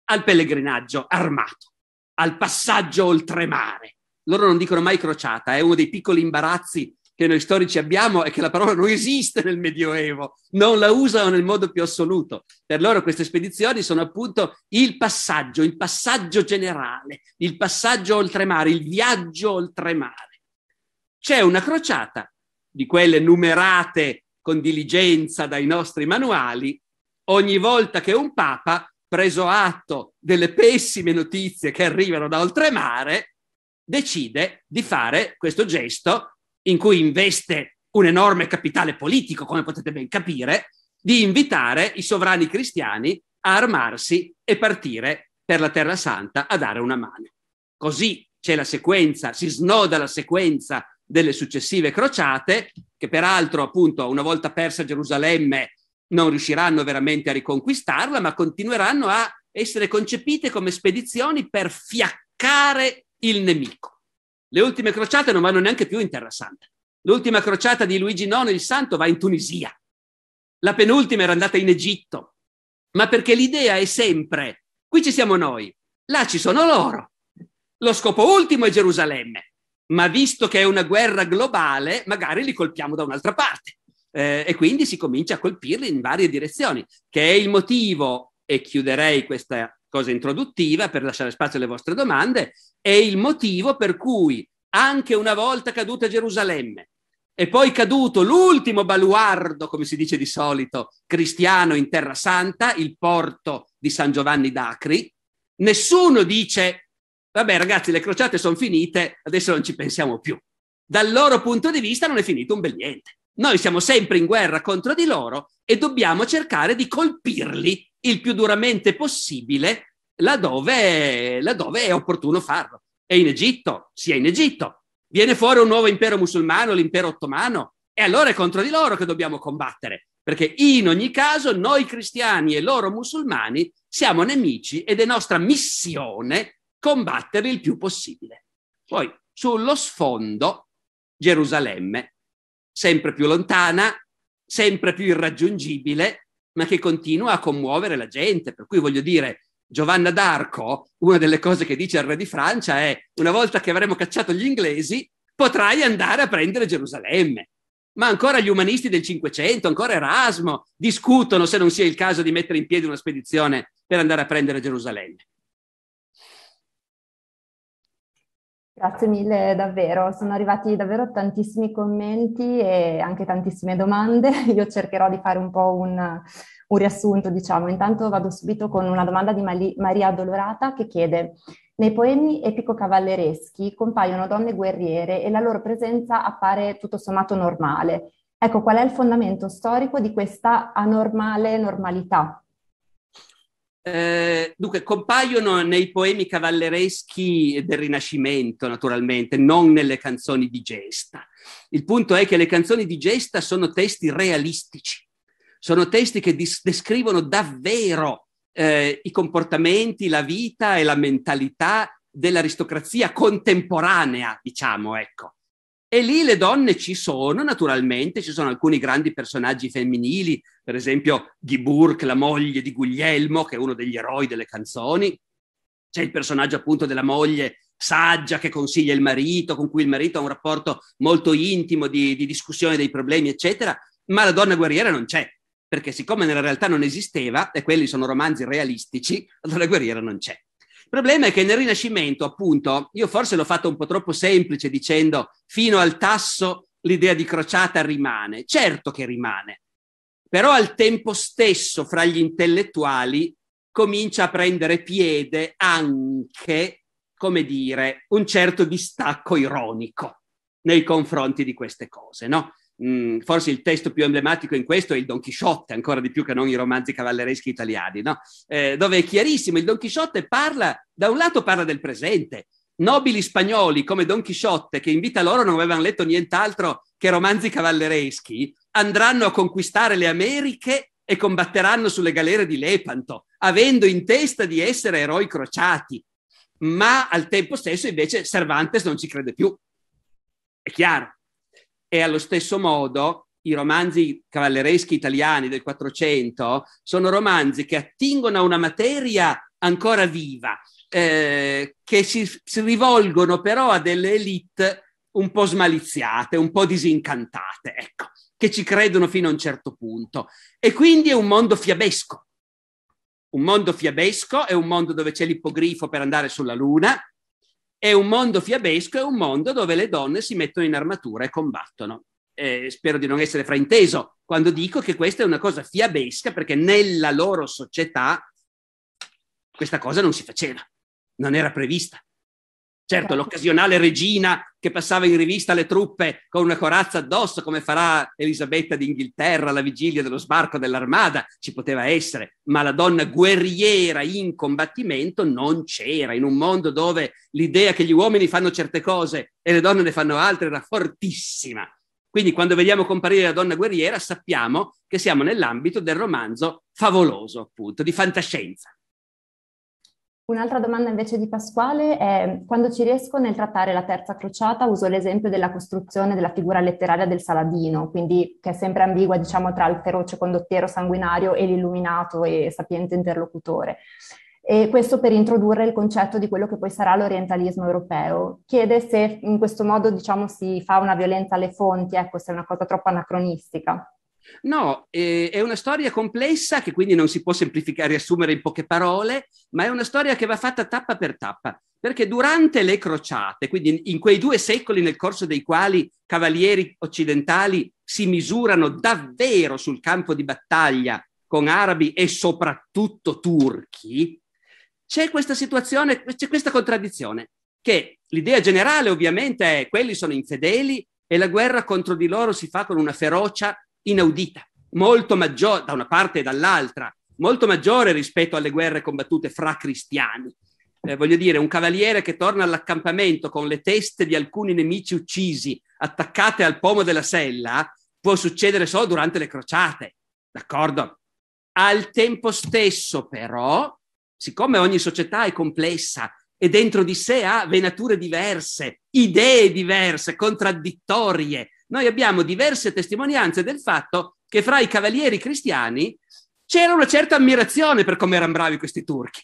Speaker 1: al pellegrinaggio armato, al passaggio oltremare. Loro non dicono mai crociata, è uno dei piccoli imbarazzi che noi storici abbiamo è che la parola non esiste nel Medioevo, non la usano nel modo più assoluto. Per loro queste spedizioni sono appunto il passaggio, il passaggio generale, il passaggio oltremare, il viaggio oltremare. C'è una crociata di quelle numerate con diligenza dai nostri manuali, ogni volta che un papa, preso atto delle pessime notizie che arrivano da oltremare, decide di fare questo gesto in cui investe un enorme capitale politico, come potete ben capire, di invitare i sovrani cristiani a armarsi e partire per la Terra Santa a dare una mano. Così c'è la sequenza, si snoda la sequenza delle successive crociate, che peraltro appunto una volta persa Gerusalemme non riusciranno veramente a riconquistarla, ma continueranno a essere concepite come spedizioni per fiaccare il nemico. Le ultime crociate non vanno neanche più in Terra Santa. L'ultima crociata di Luigi IX il Santo va in Tunisia. La penultima era andata in Egitto. Ma perché l'idea è sempre, qui ci siamo noi, là ci sono loro. Lo scopo ultimo è Gerusalemme. Ma visto che è una guerra globale, magari li colpiamo da un'altra parte. Eh, e quindi si comincia a colpirli in varie direzioni, che è il motivo, e chiuderei questa cosa introduttiva per lasciare spazio alle vostre domande, è il motivo per cui anche una volta caduta Gerusalemme e poi caduto l'ultimo baluardo, come si dice di solito, cristiano in Terra Santa, il porto di San Giovanni d'Acri, nessuno dice, vabbè ragazzi, le crociate sono finite, adesso non ci pensiamo più. Dal loro punto di vista non è finito un bel niente. Noi siamo sempre in guerra contro di loro e dobbiamo cercare di colpirli il più duramente possibile laddove, laddove è opportuno farlo. È in Egitto, sia in Egitto. Viene fuori un nuovo impero musulmano, l'impero ottomano, e allora è contro di loro che dobbiamo combattere, perché in ogni caso noi cristiani e loro musulmani siamo nemici ed è nostra missione combatterli il più possibile. Poi sullo sfondo Gerusalemme, sempre più lontana, sempre più irraggiungibile, ma che continua a commuovere la gente. Per cui voglio dire, Giovanna d'Arco, una delle cose che dice al re di Francia è una volta che avremo cacciato gli inglesi, potrai andare a prendere Gerusalemme. Ma ancora gli umanisti del Cinquecento, ancora Erasmo, discutono se non sia il caso di mettere in piedi una spedizione per andare a prendere Gerusalemme.
Speaker 2: Grazie mille davvero, sono arrivati davvero tantissimi commenti e anche tantissime domande. Io cercherò di fare un po' un un riassunto, diciamo. Intanto vado subito con una domanda di Mali- Maria Dolorata che chiede nei poemi epico-cavallereschi compaiono donne guerriere e la loro presenza appare tutto sommato normale. Ecco, qual è il fondamento storico di questa anormale normalità?
Speaker 1: Eh, dunque, compaiono nei poemi cavallereschi del Rinascimento, naturalmente, non nelle canzoni di gesta. Il punto è che le canzoni di gesta sono testi realistici sono testi che dis- descrivono davvero eh, i comportamenti, la vita e la mentalità dell'aristocrazia contemporanea, diciamo, ecco. E lì le donne ci sono, naturalmente, ci sono alcuni grandi personaggi femminili, per esempio Burke, la moglie di Guglielmo, che è uno degli eroi delle canzoni. C'è il personaggio appunto della moglie saggia che consiglia il marito, con cui il marito ha un rapporto molto intimo di, di discussione dei problemi, eccetera, ma la donna guerriera non c'è perché siccome nella realtà non esisteva, e quelli sono romanzi realistici, allora guerriera non c'è. Il problema è che nel Rinascimento, appunto, io forse l'ho fatto un po' troppo semplice dicendo fino al tasso l'idea di crociata rimane. Certo che rimane, però al tempo stesso fra gli intellettuali comincia a prendere piede anche, come dire, un certo distacco ironico nei confronti di queste cose, no? mh, mm, forse il testo più emblematico in questo è il Don Chisciotte, ancora di più che non i romanzi cavallereschi italiani, no? eh, dove è chiarissimo, il Don Chisciotte parla, da un lato parla del presente, nobili spagnoli come Don Chisciotte, che in vita loro non avevano letto nient'altro che romanzi cavallereschi, andranno a conquistare le Americhe e combatteranno sulle galere di Lepanto, avendo in testa di essere eroi crociati. Ma al tempo stesso, invece, Cervantes non ci crede più. È chiaro e allo stesso modo i romanzi cavallereschi italiani del Quattrocento sono romanzi che attingono a una materia ancora viva, eh, che si, si rivolgono però a delle elite un po' smaliziate, un po' disincantate, ecco, che ci credono fino a un certo punto. E quindi è un mondo fiabesco. Un mondo fiabesco è un mondo dove c'è l'ippogrifo per andare sulla Luna, è un mondo fiabesco, è un mondo dove le donne si mettono in armatura e combattono. Eh, spero di non essere frainteso quando dico che questa è una cosa fiabesca perché nella loro società questa cosa non si faceva, non era prevista. Certo, certo, l'occasionale regina che passava in rivista le truppe con una corazza addosso, come farà Elisabetta d'Inghilterra alla vigilia dello sbarco dell'armada, ci poteva essere, ma la donna guerriera in combattimento non c'era. In un mondo dove l'idea che gli uomini fanno certe cose e le donne ne fanno altre era fortissima. Quindi quando vediamo comparire la donna guerriera sappiamo che siamo nell'ambito del romanzo favoloso, appunto, di fantascienza.
Speaker 2: Un'altra domanda invece di Pasquale è quando ci riesco nel trattare la terza crociata uso l'esempio della costruzione della figura letteraria del Saladino, quindi che è sempre ambigua diciamo tra il feroce condottiero sanguinario e l'illuminato e sapiente interlocutore. E questo per introdurre il concetto di quello che poi sarà l'orientalismo europeo. Chiede se in questo modo diciamo si fa una violenza alle fonti, ecco se è una cosa troppo anacronistica.
Speaker 1: No, eh, è una storia complessa che quindi non si può semplificare, riassumere in poche parole, ma è una storia che va fatta tappa per tappa, perché durante le crociate, quindi in quei due secoli nel corso dei quali cavalieri occidentali si misurano davvero sul campo di battaglia con arabi e soprattutto turchi, c'è questa situazione, c'è questa contraddizione, che l'idea generale ovviamente è quelli sono infedeli e la guerra contro di loro si fa con una ferocia inaudita, molto maggiore da una parte e dall'altra, molto maggiore rispetto alle guerre combattute fra cristiani. Eh, voglio dire, un cavaliere che torna all'accampamento con le teste di alcuni nemici uccisi attaccate al pomo della sella può succedere solo durante le crociate, d'accordo? Al tempo stesso, però, siccome ogni società è complessa e dentro di sé ha venature diverse, idee diverse, contraddittorie, noi abbiamo diverse testimonianze del fatto che fra i cavalieri cristiani c'era una certa ammirazione per come erano bravi questi turchi,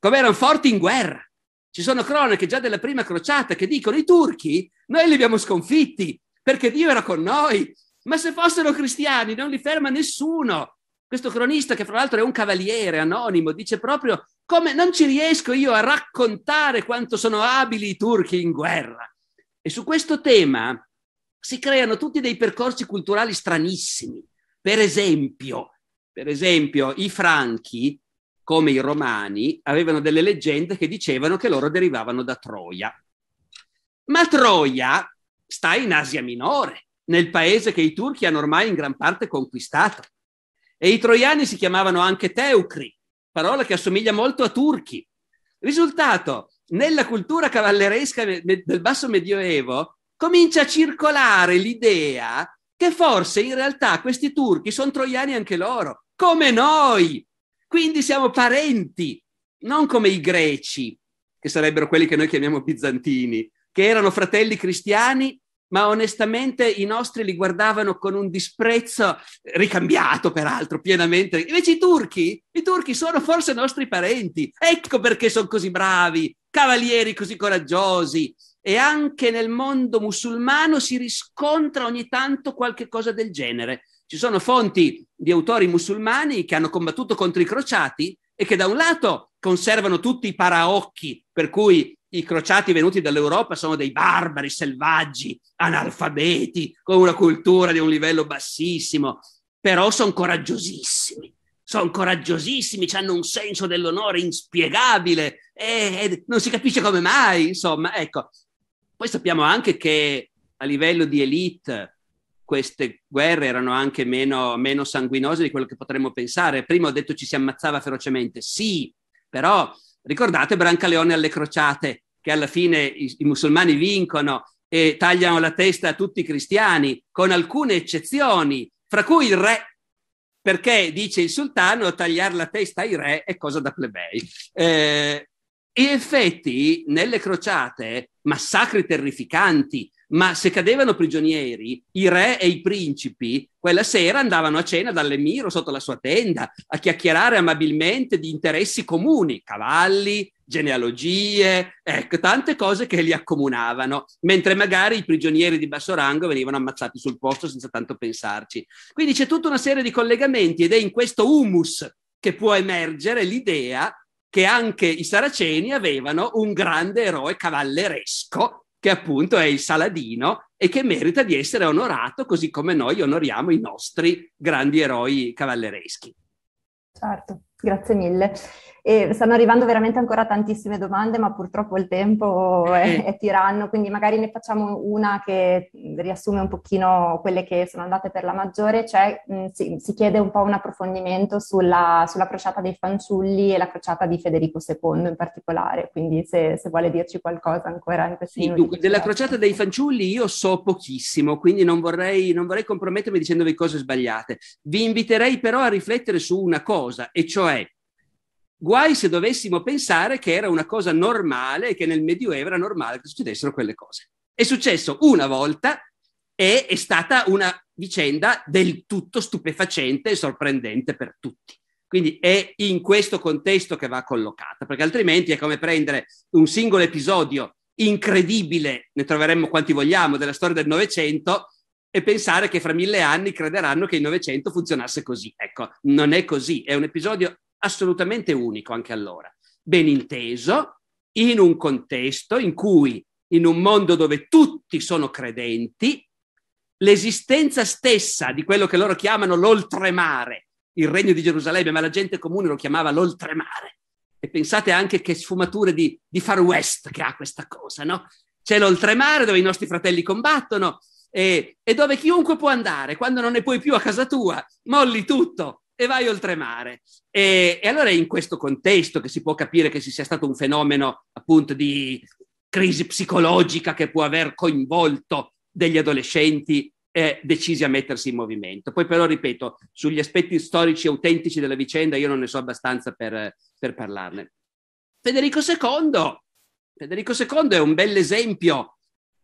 Speaker 1: come erano forti in guerra. Ci sono cronache già della prima crociata che dicono i turchi noi li abbiamo sconfitti perché Dio era con noi, ma se fossero cristiani non li ferma nessuno. Questo cronista, che fra l'altro è un cavaliere anonimo, dice proprio come non ci riesco io a raccontare quanto sono abili i turchi in guerra. E su questo tema si creano tutti dei percorsi culturali stranissimi. Per esempio, per esempio i franchi, come i romani, avevano delle leggende che dicevano che loro derivavano da Troia. Ma Troia sta in Asia Minore, nel paese che i turchi hanno ormai in gran parte conquistato. E i troiani si chiamavano anche teucri, parola che assomiglia molto a turchi. Risultato, nella cultura cavalleresca del basso medioevo comincia a circolare l'idea che forse in realtà questi turchi sono troiani anche loro, come noi. Quindi siamo parenti, non come i greci, che sarebbero quelli che noi chiamiamo bizantini, che erano fratelli cristiani, ma onestamente i nostri li guardavano con un disprezzo ricambiato, peraltro, pienamente. Invece i turchi, i turchi sono forse nostri parenti. Ecco perché sono così bravi, cavalieri così coraggiosi, e anche nel mondo musulmano si riscontra ogni tanto qualche cosa del genere. Ci sono fonti di autori musulmani che hanno combattuto contro i crociati e che da un lato conservano tutti i paraocchi per cui i crociati venuti dall'Europa sono dei barbari selvaggi, analfabeti, con una cultura di un livello bassissimo, però sono coraggiosissimi, sono coraggiosissimi, hanno un senso dell'onore inspiegabile e, eh, e eh, non si capisce come mai, insomma, ecco, poi sappiamo anche che a livello di elite queste guerre erano anche meno, meno sanguinose di quello che potremmo pensare. Prima ho detto ci si ammazzava ferocemente, sì, però ricordate Brancaleone alle crociate, che alla fine i, i musulmani vincono e tagliano la testa a tutti i cristiani, con alcune eccezioni, fra cui il re perché dice il sultano tagliare la testa ai re è cosa da plebei. Eh, e effetti nelle crociate massacri terrificanti, ma se cadevano prigionieri, i re e i principi quella sera andavano a cena dall'emiro sotto la sua tenda a chiacchierare amabilmente di interessi comuni, cavalli, genealogie, ecco, tante cose che li accomunavano, mentre magari i prigionieri di basso rango venivano ammazzati sul posto senza tanto pensarci. Quindi c'è tutta una serie di collegamenti ed è in questo humus che può emergere l'idea che anche i saraceni avevano un grande eroe cavalleresco, che appunto è il Saladino, e che merita di essere onorato così come noi onoriamo i nostri grandi eroi cavallereschi.
Speaker 2: Certo. Grazie mille. E stanno arrivando veramente ancora tantissime domande, ma purtroppo il tempo è, è, tiranno, quindi magari ne facciamo una che riassume un pochino quelle che sono andate per la maggiore, cioè mh, mm, si, si, chiede un po' un approfondimento sulla, sulla, crociata dei fanciulli e la crociata di Federico II in particolare, quindi se, se vuole dirci qualcosa ancora in questi sì, minuti. della
Speaker 1: crociata dei fanciulli io so pochissimo, quindi non vorrei, non vorrei compromettermi dicendovi cose sbagliate. Vi inviterei però a riflettere su una cosa, e cioè senso guai se dovessimo pensare che era una cosa normale e che nel Medioevo era normale che succedessero quelle cose. È successo una volta e è stata una vicenda del tutto stupefacente e sorprendente per tutti. Quindi è in questo contesto che va collocata, perché altrimenti è come prendere un singolo episodio incredibile, ne troveremmo quanti vogliamo, della storia del Novecento e pensare che fra mille anni crederanno che il Novecento funzionasse così. Ecco, non è così, è un episodio assolutamente unico anche allora. Ben inteso, in un contesto in cui, in un mondo dove tutti sono credenti, l'esistenza stessa di quello che loro chiamano l'oltremare, il regno di Gerusalemme, ma la gente comune lo chiamava l'oltremare. E pensate anche che sfumature di, di far west che ha questa cosa, no? C'è l'oltremare dove i nostri fratelli combattono, e, e dove chiunque può andare quando non ne puoi più a casa tua, molli tutto e vai oltremare. E, e allora è in questo contesto che si può capire che ci sia stato un fenomeno appunto di crisi psicologica che può aver coinvolto degli adolescenti eh, decisi a mettersi in movimento. Poi però, ripeto, sugli aspetti storici autentici della vicenda io non ne so abbastanza per, per parlarne. Federico II, Federico II è un bell'esempio esempio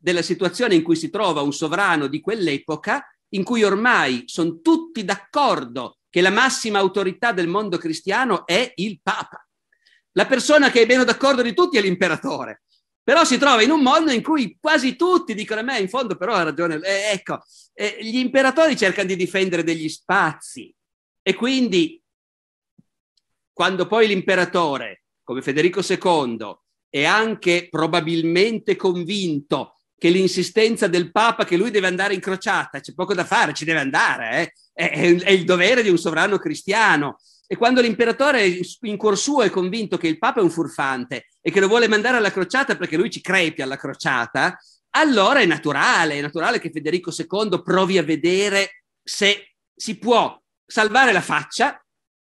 Speaker 1: della situazione in cui si trova un sovrano di quell'epoca, in cui ormai sono tutti d'accordo che la massima autorità del mondo cristiano è il Papa. La persona che è meno d'accordo di tutti è l'imperatore. Però si trova in un mondo in cui quasi tutti dicono a me, in fondo però ha ragione, eh, ecco, eh, gli imperatori cercano di difendere degli spazi e quindi quando poi l'imperatore, come Federico II, è anche probabilmente convinto che l'insistenza del Papa che lui deve andare in crociata, c'è poco da fare, ci deve andare, eh? è, è, il dovere di un sovrano cristiano. E quando l'imperatore in cuor suo è convinto che il Papa è un furfante e che lo vuole mandare alla crociata perché lui ci crepi alla crociata, allora è naturale, è naturale che Federico II provi a vedere se si può salvare la faccia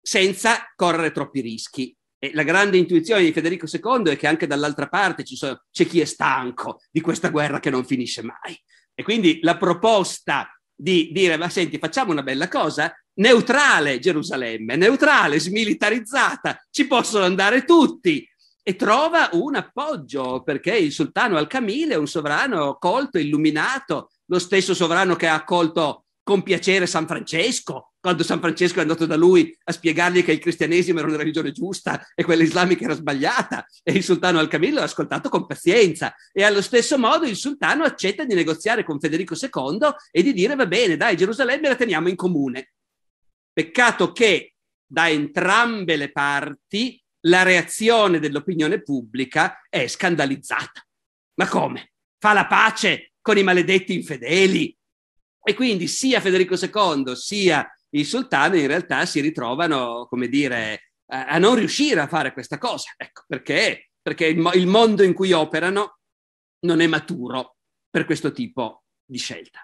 Speaker 1: senza correre troppi rischi. E la grande intuizione di Federico II è che anche dall'altra parte sono, c'è chi è stanco di questa guerra che non finisce mai. E quindi la proposta di dire, ma senti, facciamo una bella cosa, neutrale Gerusalemme, neutrale, smilitarizzata, ci possono andare tutti. E trova un appoggio, perché il sultano Al-Kamil è un sovrano colto, illuminato, lo stesso sovrano che ha accolto con piacere San Francesco, quando San Francesco è andato da lui a spiegargli che il cristianesimo era una religione giusta e quella islamica era sbagliata e il sultano al kamil l'ha ascoltato con pazienza e allo stesso modo il sultano accetta di negoziare con Federico II e di dire va bene dai Gerusalemme la teniamo in comune. Peccato che da entrambe le parti la reazione dell'opinione pubblica è scandalizzata. Ma come? Fa la pace con i maledetti infedeli? E quindi sia Federico II sia i sultani in realtà si ritrovano, come dire, a, a non riuscire a fare questa cosa. Ecco, perché? Perché il, il mondo in cui operano non è maturo per questo tipo di scelta.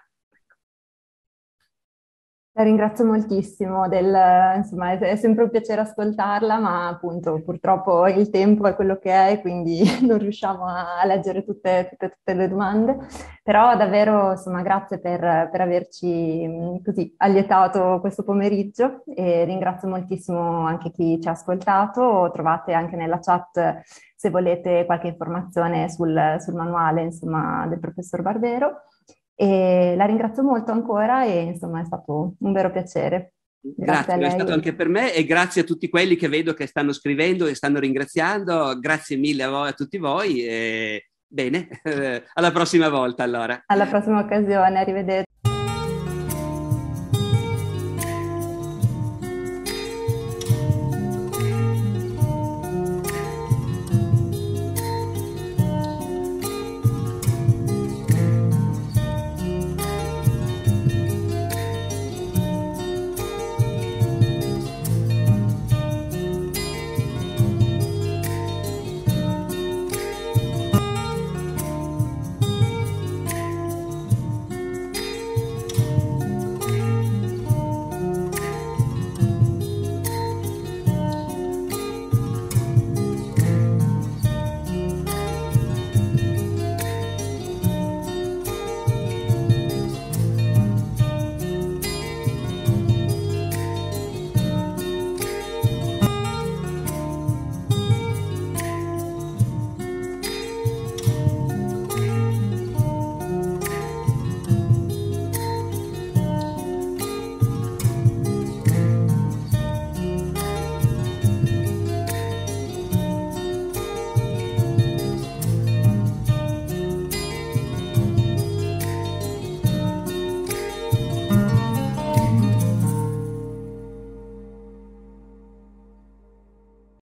Speaker 2: La ringrazio moltissimo, del, insomma, è sempre un piacere ascoltarla, ma appunto purtroppo il tempo è quello che è, quindi non riusciamo a leggere tutte, tutte, tutte le domande. Però davvero insomma, grazie per, per averci mm, così allietato questo pomeriggio e ringrazio moltissimo anche chi ci ha ascoltato. Trovate anche nella chat se volete qualche informazione sul, sul manuale insomma, del professor Barbero. E la ringrazio molto ancora e insomma è stato un vero piacere. Grazie, grazie è stato
Speaker 1: anche per me e grazie a tutti quelli che vedo che stanno scrivendo e stanno ringraziando. Grazie mille a, voi, a tutti voi e bene, alla prossima volta allora.
Speaker 2: Alla prossima occasione, arrivederci.